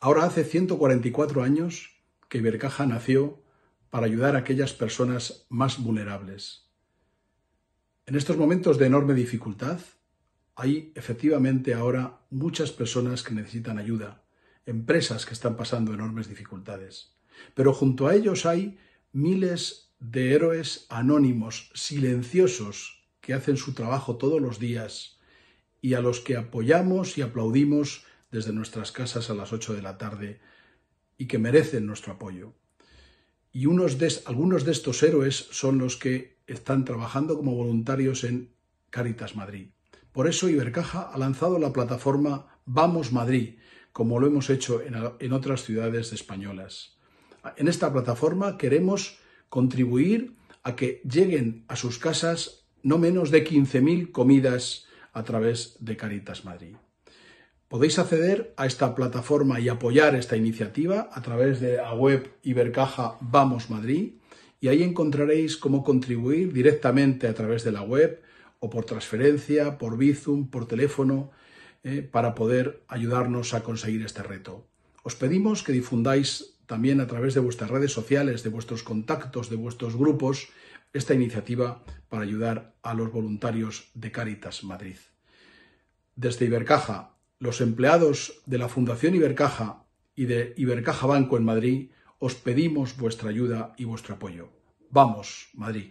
Ahora hace 144 años que Ibercaja nació para ayudar a aquellas personas más vulnerables. En estos momentos de enorme dificultad, hay efectivamente ahora muchas personas que necesitan ayuda, empresas que están pasando enormes dificultades. Pero junto a ellos hay miles de héroes anónimos, silenciosos, que hacen su trabajo todos los días y a los que apoyamos y aplaudimos desde nuestras casas a las 8 de la tarde y que merecen nuestro apoyo. Y unos de, algunos de estos héroes son los que están trabajando como voluntarios en Caritas Madrid. Por eso Ibercaja ha lanzado la plataforma Vamos Madrid, como lo hemos hecho en, en otras ciudades españolas. En esta plataforma queremos contribuir a que lleguen a sus casas no menos de 15.000 comidas a través de Caritas Madrid. Podéis acceder a esta plataforma y apoyar esta iniciativa a través de la web Ibercaja Vamos Madrid y ahí encontraréis cómo contribuir directamente a través de la web o por transferencia, por Bizum, por teléfono, eh, para poder ayudarnos a conseguir este reto. Os pedimos que difundáis también a través de vuestras redes sociales, de vuestros contactos, de vuestros grupos, esta iniciativa para ayudar a los voluntarios de Caritas Madrid. Desde Ibercaja los empleados de la Fundación Ibercaja y de Ibercaja Banco en Madrid, os pedimos vuestra ayuda y vuestro apoyo. Vamos, Madrid.